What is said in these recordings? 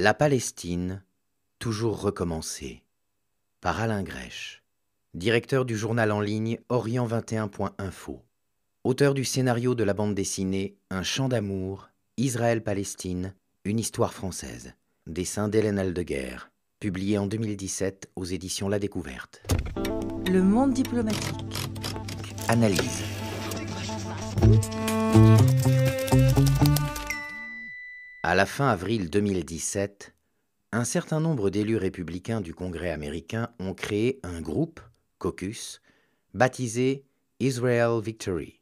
La Palestine, toujours recommencée, Par Alain Grèche, directeur du journal en ligne Orient21.info, auteur du scénario de la bande dessinée Un chant d'amour, Israël-Palestine, une histoire française, dessin d'Hélène Aldeguerre, publié en 2017 aux éditions La Découverte. Le monde diplomatique. Analyse. À la fin avril 2017, un certain nombre d'élus républicains du Congrès américain ont créé un groupe, caucus, baptisé Israel Victory.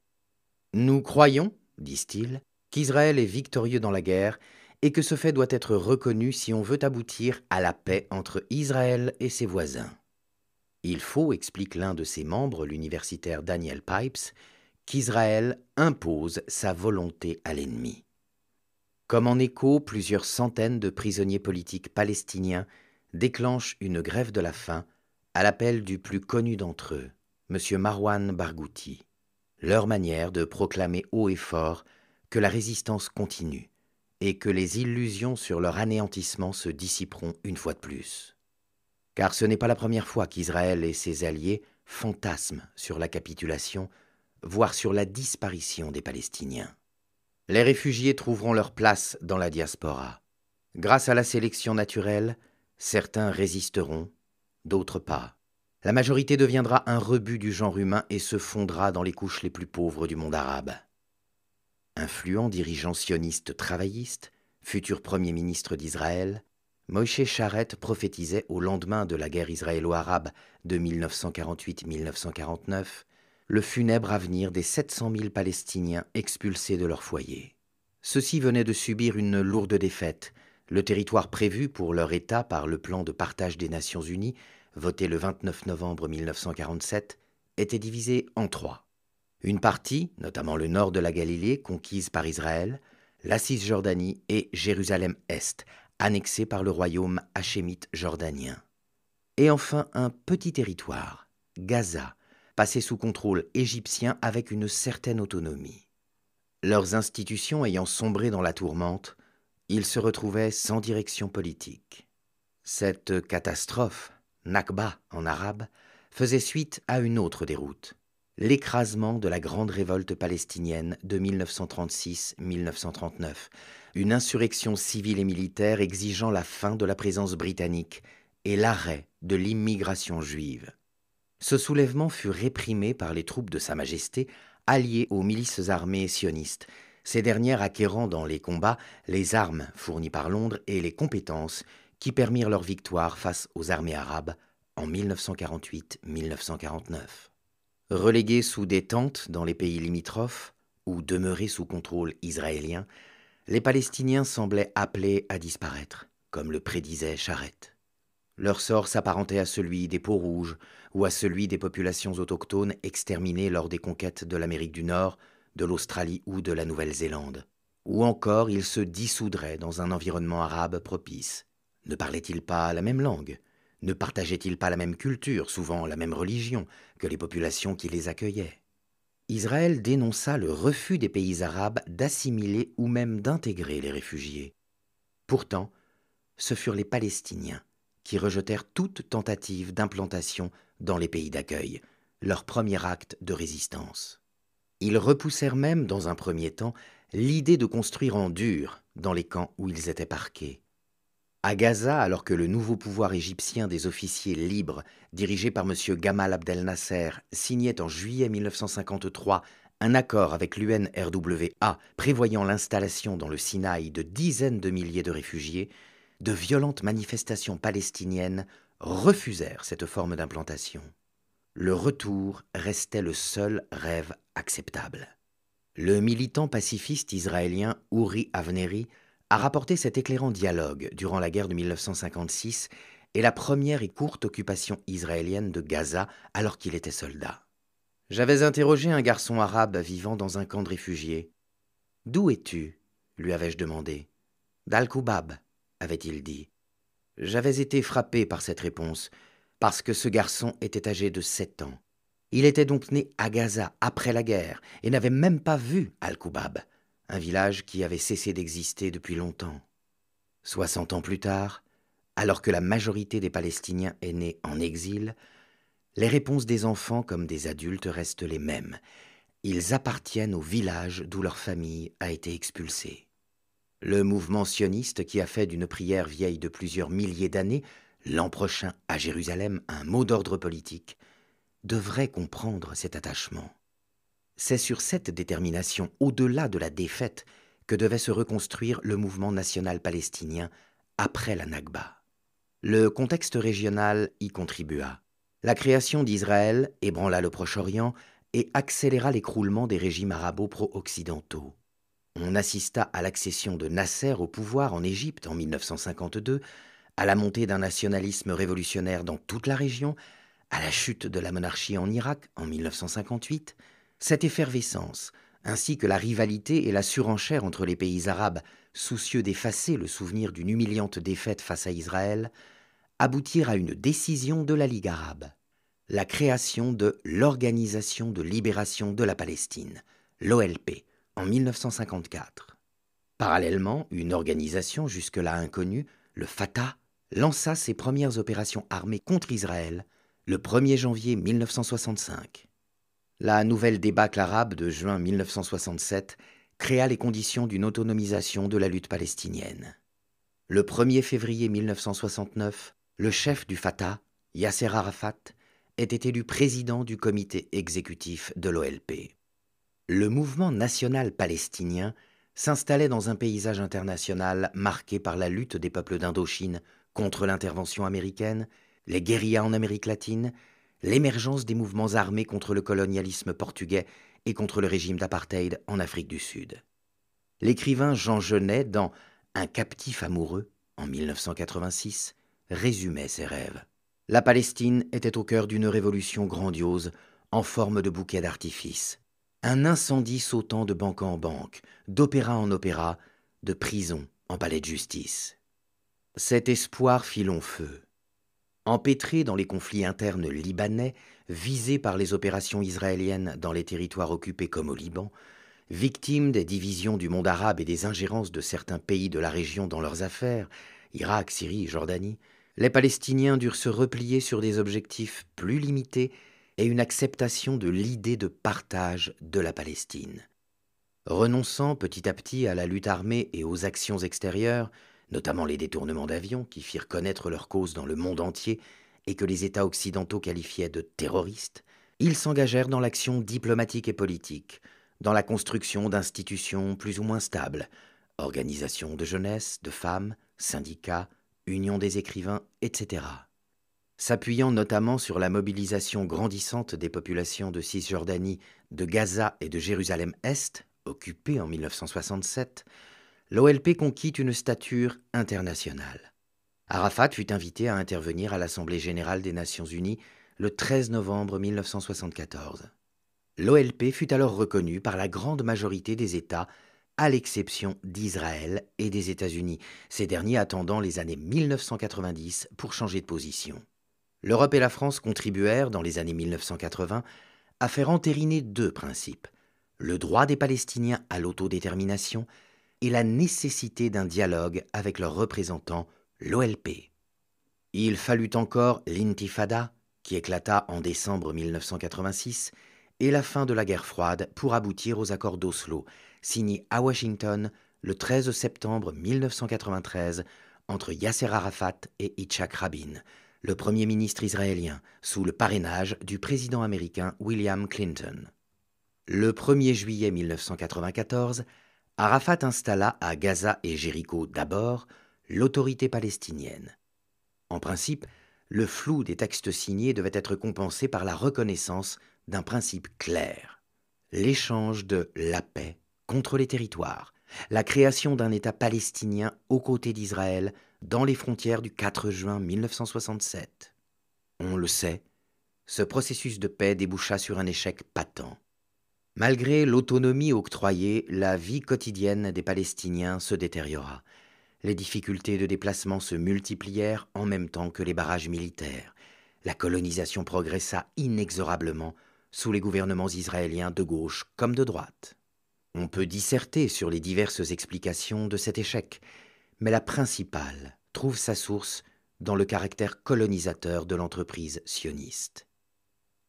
Nous croyons, disent-ils, qu'Israël est victorieux dans la guerre et que ce fait doit être reconnu si on veut aboutir à la paix entre Israël et ses voisins. Il faut, explique l'un de ses membres, l'universitaire Daniel Pipes, qu'Israël impose sa volonté à l'ennemi comme en écho plusieurs centaines de prisonniers politiques palestiniens déclenchent une grève de la faim à l'appel du plus connu d'entre eux, M. Marwan Barghouti. Leur manière de proclamer haut et fort que la résistance continue et que les illusions sur leur anéantissement se dissiperont une fois de plus. Car ce n'est pas la première fois qu'Israël et ses alliés fantasment sur la capitulation, voire sur la disparition des Palestiniens les réfugiés trouveront leur place dans la diaspora. Grâce à la sélection naturelle, certains résisteront, d'autres pas. La majorité deviendra un rebut du genre humain et se fondra dans les couches les plus pauvres du monde arabe. Influent dirigeant sioniste travailliste, futur premier ministre d'Israël, Moshe Charette prophétisait au lendemain de la guerre israélo-arabe de 1948-1949 le funèbre avenir des 700 000 Palestiniens expulsés de leur foyer. Ceux-ci venaient de subir une lourde défaite. Le territoire prévu pour leur État par le plan de partage des Nations Unies, voté le 29 novembre 1947, était divisé en trois. Une partie, notamment le nord de la Galilée, conquise par Israël, la Cisjordanie et Jérusalem-Est, annexée par le royaume hachémite jordanien. Et enfin un petit territoire, Gaza, passés sous contrôle égyptien avec une certaine autonomie. Leurs institutions ayant sombré dans la tourmente, ils se retrouvaient sans direction politique. Cette catastrophe, Nakba en arabe, faisait suite à une autre déroute, l'écrasement de la grande révolte palestinienne de 1936-1939, une insurrection civile et militaire exigeant la fin de la présence britannique et l'arrêt de l'immigration juive. Ce soulèvement fut réprimé par les troupes de Sa Majesté, alliées aux milices armées sionistes, ces dernières acquérant dans les combats les armes fournies par Londres et les compétences qui permirent leur victoire face aux armées arabes en 1948-1949. Relégués sous des tentes dans les pays limitrophes ou demeurés sous contrôle israélien, les Palestiniens semblaient appelés à disparaître, comme le prédisait Charette. Leur sort s'apparentait à celui des peaux-rouges ou à celui des populations autochtones exterminées lors des conquêtes de l'Amérique du Nord, de l'Australie ou de la Nouvelle-Zélande. Ou encore, ils se dissoudraient dans un environnement arabe propice. Ne parlaient-ils pas la même langue Ne partageaient-ils pas la même culture, souvent la même religion, que les populations qui les accueillaient Israël dénonça le refus des pays arabes d'assimiler ou même d'intégrer les réfugiés. Pourtant, ce furent les Palestiniens qui rejetèrent toute tentative d'implantation dans les pays d'accueil, leur premier acte de résistance. Ils repoussèrent même, dans un premier temps, l'idée de construire en dur dans les camps où ils étaient parqués. À Gaza, alors que le nouveau pouvoir égyptien des officiers libres, dirigé par M. Gamal Abdel Nasser, signait en juillet 1953 un accord avec l'UNRWA prévoyant l'installation dans le Sinaï de dizaines de milliers de réfugiés, de violentes manifestations palestiniennes refusèrent cette forme d'implantation. Le retour restait le seul rêve acceptable. Le militant pacifiste israélien Uri Avneri a rapporté cet éclairant dialogue durant la guerre de 1956 et la première et courte occupation israélienne de Gaza alors qu'il était soldat. J'avais interrogé un garçon arabe vivant dans un camp de réfugiés. D'où es-tu lui avais-je demandé. dal avait-il dit. J'avais été frappé par cette réponse, parce que ce garçon était âgé de sept ans. Il était donc né à Gaza après la guerre et n'avait même pas vu Al-Koubab, un village qui avait cessé d'exister depuis longtemps. Soixante ans plus tard, alors que la majorité des Palestiniens est née en exil, les réponses des enfants comme des adultes restent les mêmes. Ils appartiennent au village d'où leur famille a été expulsée. Le mouvement sioniste qui a fait d'une prière vieille de plusieurs milliers d'années, l'an prochain à Jérusalem, un mot d'ordre politique, devrait comprendre cet attachement. C'est sur cette détermination, au-delà de la défaite, que devait se reconstruire le mouvement national palestinien après la Nakba. Le contexte régional y contribua. La création d'Israël ébranla le Proche-Orient et accéléra l'écroulement des régimes arabo-pro-occidentaux. On assista à l'accession de Nasser au pouvoir en Égypte en 1952, à la montée d'un nationalisme révolutionnaire dans toute la région, à la chute de la monarchie en Irak en 1958. Cette effervescence, ainsi que la rivalité et la surenchère entre les pays arabes, soucieux d'effacer le souvenir d'une humiliante défaite face à Israël, aboutirent à une décision de la Ligue arabe, la création de l'Organisation de libération de la Palestine, l'OLP, en 1954. Parallèlement, une organisation jusque-là inconnue, le Fatah, lança ses premières opérations armées contre Israël le 1er janvier 1965. La nouvelle débâcle arabe de juin 1967 créa les conditions d'une autonomisation de la lutte palestinienne. Le 1er février 1969, le chef du Fatah, Yasser Arafat, était élu président du comité exécutif de l'OLP le mouvement national palestinien s'installait dans un paysage international marqué par la lutte des peuples d'Indochine contre l'intervention américaine, les guérillas en Amérique latine, l'émergence des mouvements armés contre le colonialisme portugais et contre le régime d'apartheid en Afrique du Sud. L'écrivain Jean Genet, dans Un captif amoureux, en 1986, résumait ses rêves. La Palestine était au cœur d'une révolution grandiose en forme de bouquet d'artifices un incendie sautant de banque en banque, d'opéra en opéra, de prison en palais de justice. Cet espoir fit long feu. Empêtré dans les conflits internes libanais, visés par les opérations israéliennes dans les territoires occupés comme au Liban, victimes des divisions du monde arabe et des ingérences de certains pays de la région dans leurs affaires, Irak, Syrie, Jordanie, les Palestiniens durent se replier sur des objectifs plus limités et une acceptation de l'idée de partage de la Palestine. Renonçant petit à petit à la lutte armée et aux actions extérieures, notamment les détournements d'avions qui firent connaître leur cause dans le monde entier et que les États occidentaux qualifiaient de terroristes, ils s'engagèrent dans l'action diplomatique et politique, dans la construction d'institutions plus ou moins stables, organisations de jeunesse, de femmes, syndicats, unions des écrivains, etc. S'appuyant notamment sur la mobilisation grandissante des populations de Cisjordanie, de Gaza et de Jérusalem-Est, occupées en 1967, l'OLP conquit une stature internationale. Arafat fut invité à intervenir à l'Assemblée générale des Nations unies le 13 novembre 1974. L'OLP fut alors reconnue par la grande majorité des États, à l'exception d'Israël et des États-Unis, ces derniers attendant les années 1990 pour changer de position l'Europe et la France contribuèrent, dans les années 1980, à faire entériner deux principes, le droit des Palestiniens à l'autodétermination et la nécessité d'un dialogue avec leurs représentants, l'OLP. Il fallut encore l'intifada, qui éclata en décembre 1986, et la fin de la guerre froide pour aboutir aux accords d'Oslo, signés à Washington le 13 septembre 1993 entre Yasser Arafat et Itzhak Rabin, le Premier ministre israélien, sous le parrainage du président américain William Clinton. Le 1er juillet 1994, Arafat installa à Gaza et Jéricho d'abord l'autorité palestinienne. En principe, le flou des textes signés devait être compensé par la reconnaissance d'un principe clair, l'échange de la paix contre les territoires, la création d'un État palestinien aux côtés d'Israël dans les frontières du 4 juin 1967. On le sait, ce processus de paix déboucha sur un échec patent. Malgré l'autonomie octroyée, la vie quotidienne des Palestiniens se détériora. Les difficultés de déplacement se multiplièrent en même temps que les barrages militaires. La colonisation progressa inexorablement sous les gouvernements israéliens de gauche comme de droite. On peut disserter sur les diverses explications de cet échec, mais la principale trouve sa source dans le caractère colonisateur de l'entreprise sioniste.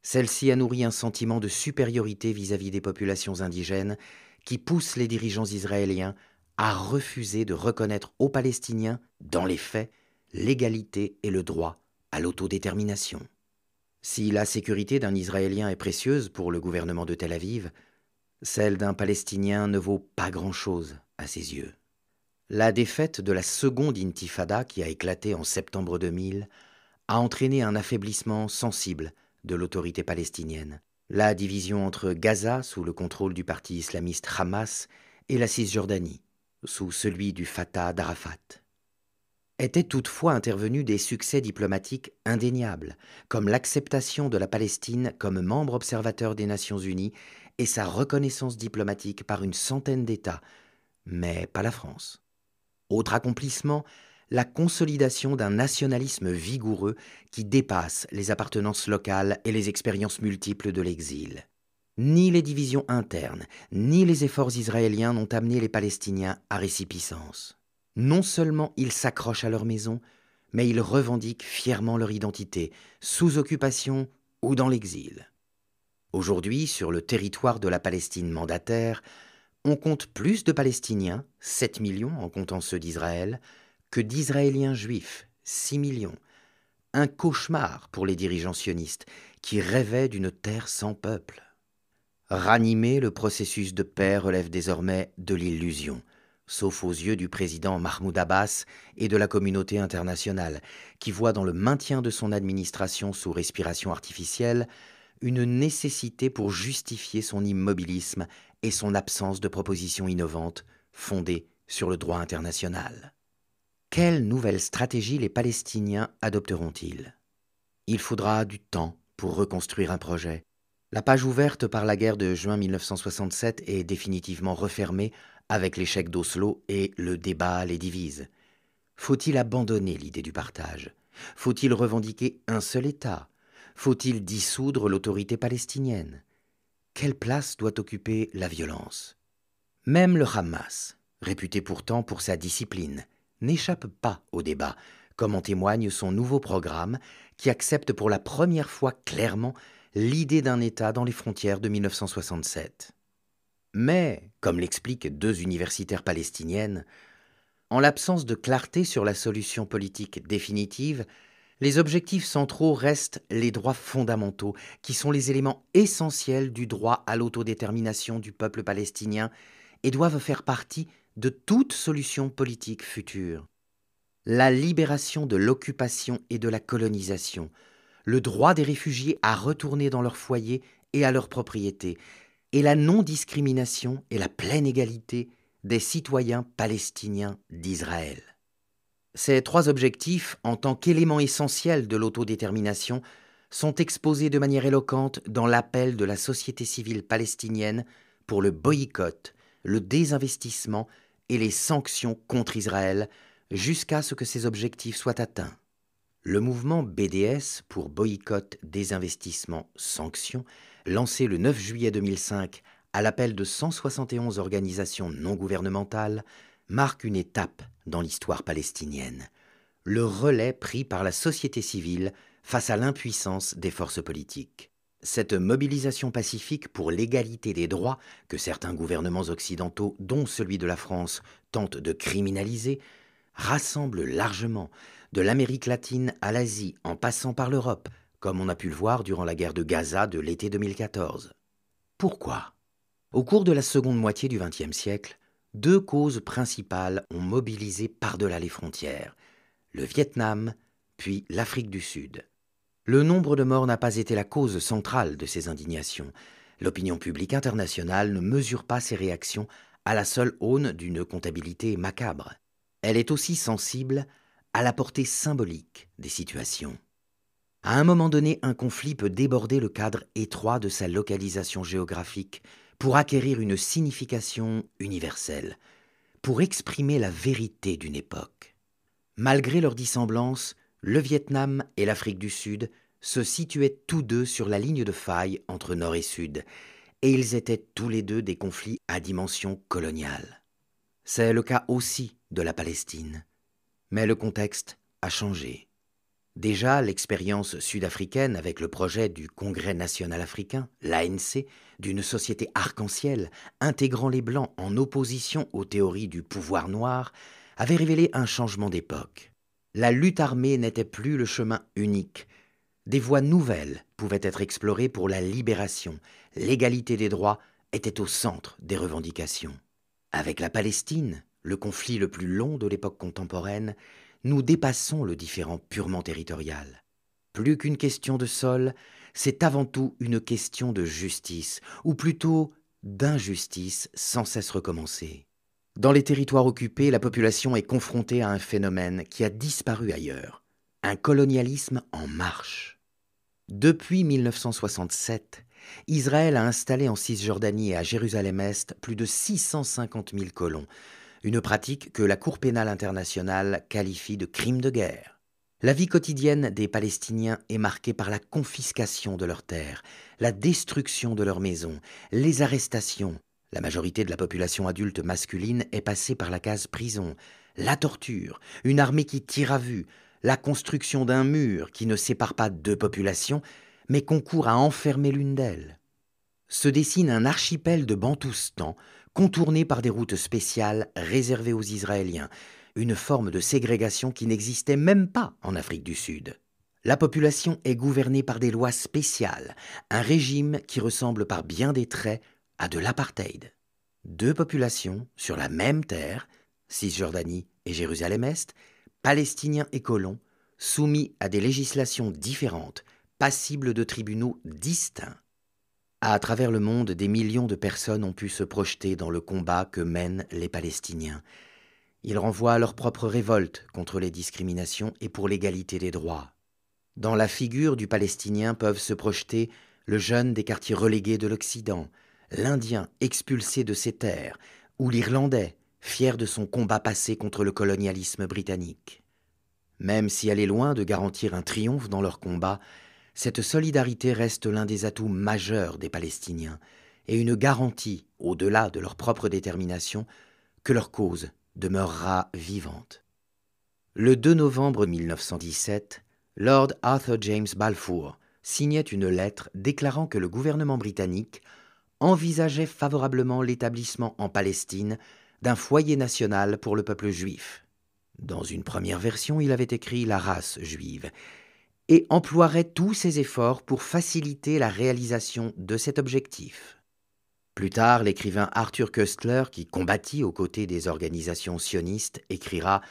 Celle-ci a nourri un sentiment de supériorité vis-à-vis des populations indigènes qui pousse les dirigeants israéliens à refuser de reconnaître aux Palestiniens, dans les faits, l'égalité et le droit à l'autodétermination. Si la sécurité d'un Israélien est précieuse pour le gouvernement de Tel Aviv, celle d'un Palestinien ne vaut pas grand-chose à ses yeux. La défaite de la seconde intifada qui a éclaté en septembre 2000 a entraîné un affaiblissement sensible de l'autorité palestinienne. La division entre Gaza sous le contrôle du parti islamiste Hamas et la Cisjordanie sous celui du Fatah d'Arafat. Étaient toutefois intervenus des succès diplomatiques indéniables, comme l'acceptation de la Palestine comme membre observateur des Nations Unies et sa reconnaissance diplomatique par une centaine d'États, mais pas la France. Autre accomplissement, la consolidation d'un nationalisme vigoureux qui dépasse les appartenances locales et les expériences multiples de l'exil. Ni les divisions internes, ni les efforts israéliens n'ont amené les Palestiniens à récipiscence. Non seulement ils s'accrochent à leur maison, mais ils revendiquent fièrement leur identité, sous occupation ou dans l'exil. Aujourd'hui, sur le territoire de la Palestine mandataire, on compte plus de Palestiniens, 7 millions en comptant ceux d'Israël, que d'Israéliens juifs, 6 millions. Un cauchemar pour les dirigeants sionistes qui rêvaient d'une terre sans peuple. Ranimer le processus de paix relève désormais de l'illusion, sauf aux yeux du président Mahmoud Abbas et de la communauté internationale, qui voit dans le maintien de son administration sous respiration artificielle une nécessité pour justifier son immobilisme et son absence de propositions innovantes fondées sur le droit international. Quelle nouvelle stratégie les Palestiniens adopteront-ils Il faudra du temps pour reconstruire un projet. La page ouverte par la guerre de juin 1967 est définitivement refermée avec l'échec d'Oslo et le débat les divise. Faut-il abandonner l'idée du partage Faut-il revendiquer un seul État faut-il dissoudre l'autorité palestinienne Quelle place doit occuper la violence Même le Hamas, réputé pourtant pour sa discipline, n'échappe pas au débat, comme en témoigne son nouveau programme qui accepte pour la première fois clairement l'idée d'un État dans les frontières de 1967. Mais, comme l'expliquent deux universitaires palestiniennes, en l'absence de clarté sur la solution politique définitive, les objectifs centraux restent les droits fondamentaux, qui sont les éléments essentiels du droit à l'autodétermination du peuple palestinien et doivent faire partie de toute solution politique future. La libération de l'occupation et de la colonisation, le droit des réfugiés à retourner dans leur foyer et à leur propriété, et la non-discrimination et la pleine égalité des citoyens palestiniens d'Israël. Ces trois objectifs, en tant qu'éléments essentiels de l'autodétermination, sont exposés de manière éloquente dans l'appel de la société civile palestinienne pour le boycott, le désinvestissement et les sanctions contre Israël jusqu'à ce que ces objectifs soient atteints. Le mouvement BDS pour boycott, désinvestissement, sanctions, lancé le 9 juillet 2005 à l'appel de 171 organisations non gouvernementales, marque une étape dans l'histoire palestinienne, le relais pris par la société civile face à l'impuissance des forces politiques. Cette mobilisation pacifique pour l'égalité des droits que certains gouvernements occidentaux, dont celui de la France, tentent de criminaliser, rassemble largement, de l'Amérique latine à l'Asie, en passant par l'Europe, comme on a pu le voir durant la guerre de Gaza de l'été 2014. Pourquoi Au cours de la seconde moitié du XXe siècle, deux causes principales ont mobilisé par-delà les frontières, le Vietnam puis l'Afrique du Sud. Le nombre de morts n'a pas été la cause centrale de ces indignations. L'opinion publique internationale ne mesure pas ces réactions à la seule aune d'une comptabilité macabre. Elle est aussi sensible à la portée symbolique des situations. À un moment donné, un conflit peut déborder le cadre étroit de sa localisation géographique pour acquérir une signification universelle, pour exprimer la vérité d'une époque. Malgré leur dissemblance, le Vietnam et l'Afrique du Sud se situaient tous deux sur la ligne de faille entre Nord et Sud, et ils étaient tous les deux des conflits à dimension coloniale. C'est le cas aussi de la Palestine. Mais le contexte a changé. Déjà, l'expérience sud-africaine avec le projet du Congrès national africain, l'ANC, d'une société arc-en-ciel intégrant les Blancs en opposition aux théories du pouvoir noir, avait révélé un changement d'époque. La lutte armée n'était plus le chemin unique. Des voies nouvelles pouvaient être explorées pour la libération. L'égalité des droits était au centre des revendications. Avec la Palestine, le conflit le plus long de l'époque contemporaine, nous dépassons le différent purement territorial. Plus qu'une question de sol, c'est avant tout une question de justice, ou plutôt d'injustice sans cesse recommencée. Dans les territoires occupés, la population est confrontée à un phénomène qui a disparu ailleurs, un colonialisme en marche. Depuis 1967, Israël a installé en Cisjordanie et à Jérusalem-Est plus de 650 000 colons, une pratique que la Cour pénale internationale qualifie de crime de guerre. La vie quotidienne des Palestiniens est marquée par la confiscation de leurs terres, la destruction de leurs maisons, les arrestations. La majorité de la population adulte masculine est passée par la case prison, la torture, une armée qui tire à vue, la construction d'un mur qui ne sépare pas deux populations, mais concourt à enfermer l'une d'elles. Se dessine un archipel de Bantoustan contournée par des routes spéciales réservées aux Israéliens, une forme de ségrégation qui n'existait même pas en Afrique du Sud. La population est gouvernée par des lois spéciales, un régime qui ressemble par bien des traits à de l'apartheid. Deux populations sur la même terre, Cisjordanie et Jérusalem-Est, Palestiniens et colons, soumis à des législations différentes, passibles de tribunaux distincts. À travers le monde, des millions de personnes ont pu se projeter dans le combat que mènent les Palestiniens. Ils renvoient à leur propre révolte contre les discriminations et pour l'égalité des droits. Dans la figure du Palestinien peuvent se projeter le jeune des quartiers relégués de l'Occident, l'Indien expulsé de ses terres, ou l'Irlandais, fier de son combat passé contre le colonialisme britannique. Même si elle est loin de garantir un triomphe dans leur combat, cette solidarité reste l'un des atouts majeurs des Palestiniens et une garantie, au-delà de leur propre détermination, que leur cause demeurera vivante. Le 2 novembre 1917, Lord Arthur James Balfour signait une lettre déclarant que le gouvernement britannique envisageait favorablement l'établissement en Palestine d'un foyer national pour le peuple juif. Dans une première version, il avait écrit la race juive, et emploierait tous ses efforts pour faciliter la réalisation de cet objectif. Plus tard, l'écrivain Arthur Köstler, qui combattit aux côtés des organisations sionistes, écrira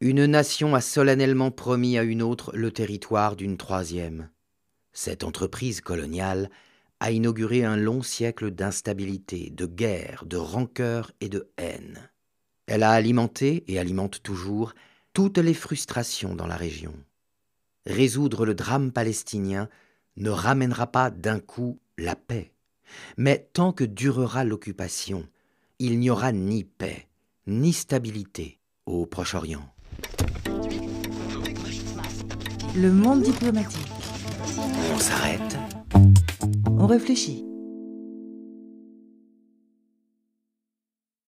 Une nation a solennellement promis à une autre le territoire d'une troisième. Cette entreprise coloniale a inauguré un long siècle d'instabilité, de guerre, de rancœur et de haine. Elle a alimenté, et alimente toujours, toutes les frustrations dans la région résoudre le drame palestinien ne ramènera pas d'un coup la paix. Mais tant que durera l'occupation, il n'y aura ni paix, ni stabilité au Proche-Orient. Le monde diplomatique. On s'arrête. On réfléchit.